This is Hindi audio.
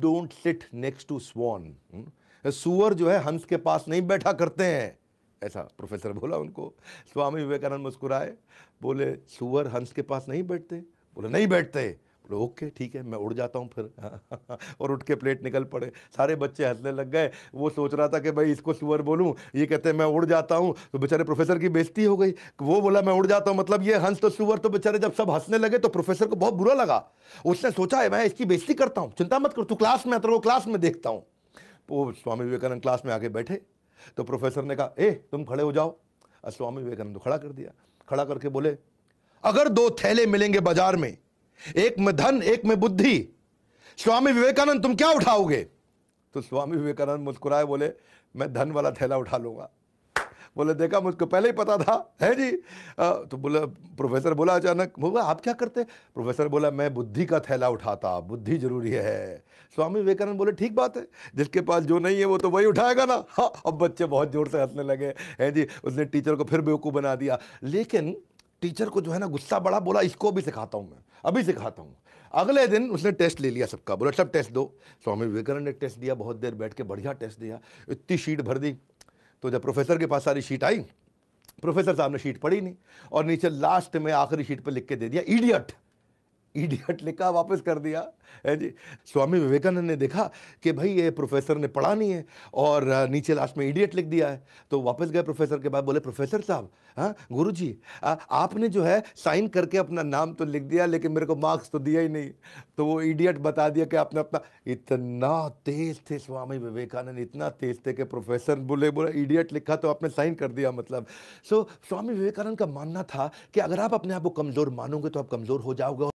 don't sit next to swan सुअर जो है हंस के पास नहीं बैठा करते हैं ऐसा प्रोफेसर बोला उनको स्वामी विवेकानंद मुस्कुराए बोले सुअर हंस के पास नहीं बैठते बोले नहीं बैठते ओके ठीक है मैं उड़ जाता हूँ फिर और उठ के प्लेट निकल पड़े सारे बच्चे हंसने लग गए वो सोच रहा था कि भाई इसको सुअर बोलूँ ये कहते हैं मैं उड़ जाता हूँ तो बेचारे प्रोफेसर की बेइज्जती हो गई वो बोला मैं उड़ जाता हूँ मतलब ये हंस तो सुअर तो बेचारे जब सब हंसने लगे तो प्रोफेसर को बहुत बुरा लगा उसने सोचा है मैं इसकी बेइज्जती करता हूँ चिंता मत कर तू क्लास में आता वो क्लास में देखता हूँ वो स्वामी विवेकानंद क्लास में आके बैठे तो प्रोफेसर ने कहा ए तुम खड़े हो जाओ स्वामी विवेकानंद खड़ा कर दिया खड़ा करके बोले अगर दो थैले मिलेंगे बाजार में एक में धन एक में बुद्धि स्वामी विवेकानंद तुम क्या उठाओगे तो स्वामी विवेकानंद मुस्कुराए बोले मैं धन वाला थैला उठा लूंगा बोले देखा मुझको पहले ही पता था है जी आ, तो बोला प्रोफेसर बोला अचानक बोला आप क्या करते प्रोफेसर बोला मैं बुद्धि का थैला उठाता बुद्धि जरूरी है स्वामी विवेकानंद बोले ठीक बात है जिसके पास जो नहीं है वो तो वही उठाएगा ना हाँ अब बच्चे बहुत जोर से हंसने लगे हैं जी उसने टीचर को फिर बेवकूफ़ बना दिया लेकिन टीचर को जो है ना गुस्सा बड़ा बोला इसको भी सिखाता हूँ मैं अभी सिखाता हूँ अगले दिन उसने टेस्ट ले लिया सबका बोला सब टेस्ट दो स्वामी विवेकानंद ने टेस्ट दिया बहुत देर बैठ के बढ़िया टेस्ट दिया इतनी शीट भर दी तो जब प्रोफेसर के पास सारी शीट आई प्रोफेसर साहब ने शीट पढ़ी नहीं और नीचे लास्ट में आखिरी शीट पर लिख के दे दिया इडियट इडियट लिखा वापस कर दिया है जी स्वामी विवेकानंद ने देखा कि भाई ये प्रोफेसर ने पढ़ा नहीं है और नीचे लास्ट में इडियट लिख दिया है तो वापस गए प्रोफेसर के बाद बोले प्रोफेसर साहब हाँ गुरु जी आ, आपने जो है साइन करके अपना नाम तो लिख दिया लेकिन मेरे को मार्क्स तो दिया ही नहीं तो वो इडियट बता दिया कि आपने अपना इतना तेज थे स्वामी विवेकानंद इतना तेज थे कि प्रोफेसर बोले बोले इडियट लिखा तो आपने साइन कर दिया मतलब सो स्वामी विवेकानंद का मानना था कि अगर आप अपने आप को कमज़ोर मानोगे तो आप कमज़ोर हो जाओगे